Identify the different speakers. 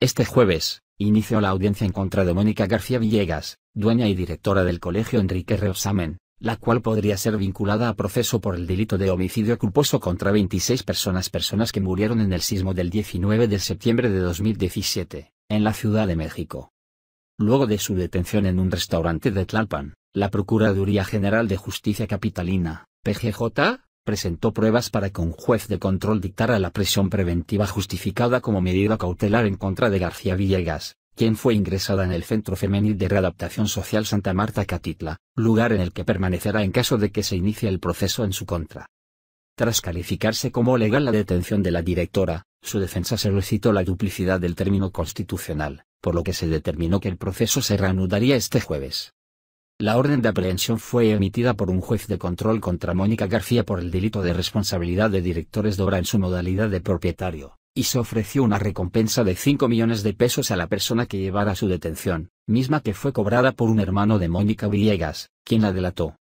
Speaker 1: Este jueves, inició la audiencia en contra de Mónica García Villegas, dueña y directora del Colegio Enrique Reosamen, la cual podría ser vinculada a proceso por el delito de homicidio culposo contra 26 personas personas que murieron en el sismo del 19 de septiembre de 2017, en la Ciudad de México. Luego de su detención en un restaurante de Tlalpan, la Procuraduría General de Justicia Capitalina, PGJ, presentó pruebas para que un juez de control dictara la prisión preventiva justificada como medida cautelar en contra de García Villegas, quien fue ingresada en el Centro Femenil de Readaptación Social Santa Marta Catitla, lugar en el que permanecerá en caso de que se inicie el proceso en su contra. Tras calificarse como legal la detención de la directora, su defensa solicitó la duplicidad del término constitucional, por lo que se determinó que el proceso se reanudaría este jueves. La orden de aprehensión fue emitida por un juez de control contra Mónica García por el delito de responsabilidad de directores de obra en su modalidad de propietario, y se ofreció una recompensa de 5 millones de pesos a la persona que llevara su detención, misma que fue cobrada por un hermano de Mónica Villegas, quien la delató.